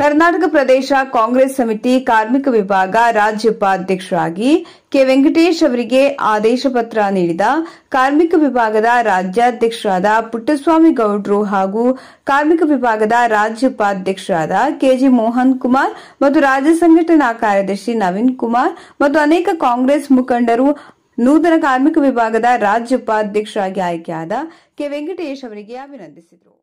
ಕರ್ನಾಟಕ ಪ್ರದೇಶ ಕಾಂಗ್ರೆಸ್ ಸಮಿತಿ ಕಾರ್ಮಿಕ ವಿಭಾಗ ರಾಜ್ಯೋಪಾಧ್ಯಕ್ಷರಾಗಿ ಕೆ ವೆಂಕಟೇಶ್ ಅವರಿಗೆ ಆದೇಶ ಪತ್ರ ನೀಡಿದ ಕಾರ್ಮಿಕ ವಿಭಾಗದ ರಾಜ್ಯಾಧ್ಯಕ್ಷರಾದ ಪುಟ್ಟಸ್ವಾಮಿ ಗೌಡ್ರು ಹಾಗೂ ಕಾರ್ಮಿಕ ವಿಭಾಗದ ರಾಜ್ಯೋಪಾಧ್ಯಕ್ಷರಾದ ಕೆಜಿ ಮೋಹನ್ ಕುಮಾರ್ ಮತ್ತು ರಾಜ್ಯ ಸಂಘಟನಾ ಕಾರ್ಯದರ್ಶಿ ನವೀನ್ ಕುಮಾರ್ ಮತ್ತು ಅನೇಕ ಕಾಂಗ್ರೆಸ್ ಮುಖಂಡರು ನೂತನ ಕಾರ್ಮಿಕ ವಿಭಾಗದ ರಾಜ್ಯೋಪಾಧ್ಯಕ್ಷರಾಗಿ ಆಯ್ಕೆಯಾದ ಕೆ ವೆಂಕಟೇಶ್ ಅವರಿಗೆ ಅಭಿನಂದಿಸಿದರು